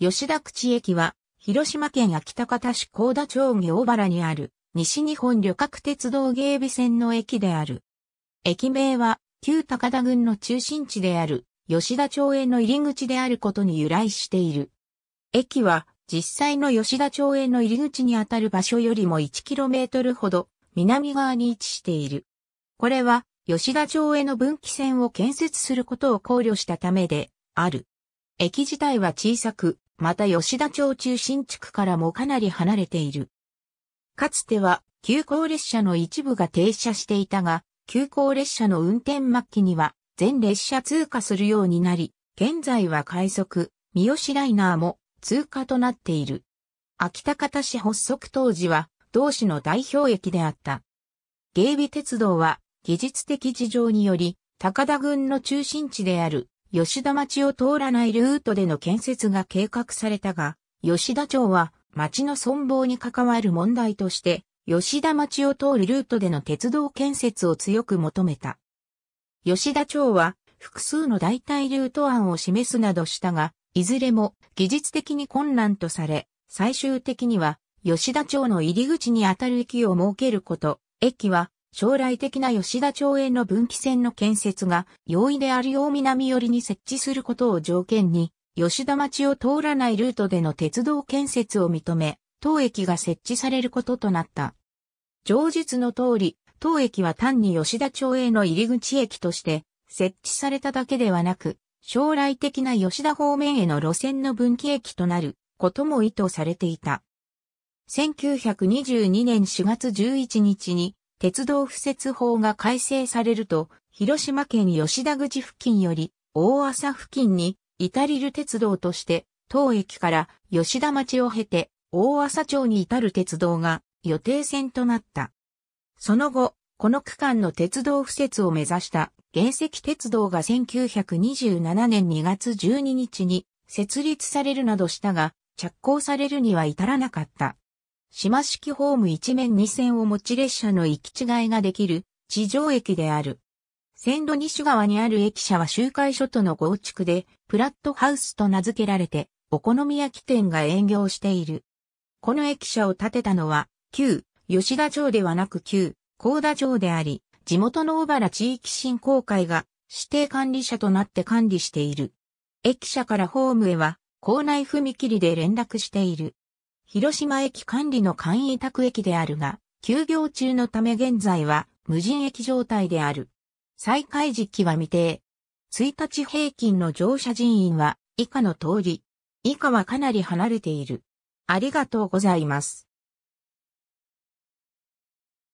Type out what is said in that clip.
吉田口駅は、広島県秋田高田市高田町行原にある、西日本旅客鉄道芸備線の駅である。駅名は、旧高田郡の中心地である、吉田町への入り口であることに由来している。駅は、実際の吉田町への入り口にあたる場所よりも 1km ほど、南側に位置している。これは、吉田町への分岐線を建設することを考慮したためで、ある。駅自体は小さく、また吉田町中心地区からもかなり離れている。かつては、急行列車の一部が停車していたが、急行列車の運転末期には、全列車通過するようになり、現在は快速、三好ライナーも通過となっている。秋田方市発足当時は、同市の代表駅であった。芸備鉄道は、技術的事情により、高田郡の中心地である吉田町を通らないルートでの建設が計画されたが、吉田町は町の存亡に関わる問題として、吉田町を通るルートでの鉄道建設を強く求めた。吉田町は複数の代替ルート案を示すなどしたが、いずれも技術的に困難とされ、最終的には吉田町の入り口にあたる駅を設けること、駅は将来的な吉田町への分岐線の建設が容易であるよう南寄りに設置することを条件に、吉田町を通らないルートでの鉄道建設を認め、当駅が設置されることとなった。上述の通り、当駅は単に吉田町への入り口駅として設置されただけではなく、将来的な吉田方面への路線の分岐駅となることも意図されていた。1922年4月11日に鉄道敷設法が改正されると、広島県吉田口付近より大朝付近に至りる鉄道として、当駅から吉田町を経て大朝町に至る鉄道が予定線となった。その後、この区間の鉄道敷設を目指した原石鉄道が1927年2月12日に設立されるなどしたが、着工されるには至らなかった。島式ホーム一面二線を持ち列車の行き違いができる地上駅である。線路西側にある駅舎は周回所との合築で、プラットハウスと名付けられて、お好み焼き店が営業している。この駅舎を建てたのは、旧吉田町ではなく旧高田町であり、地元の小原地域振興会が指定管理者となって管理している。駅舎からホームへは、校内踏切で連絡している。広島駅管理の簡易託駅であるが、休業中のため現在は無人駅状態である。再開時期は未定。1日平均の乗車人員は以下の通り。以下はかなり離れている。ありがとうございます。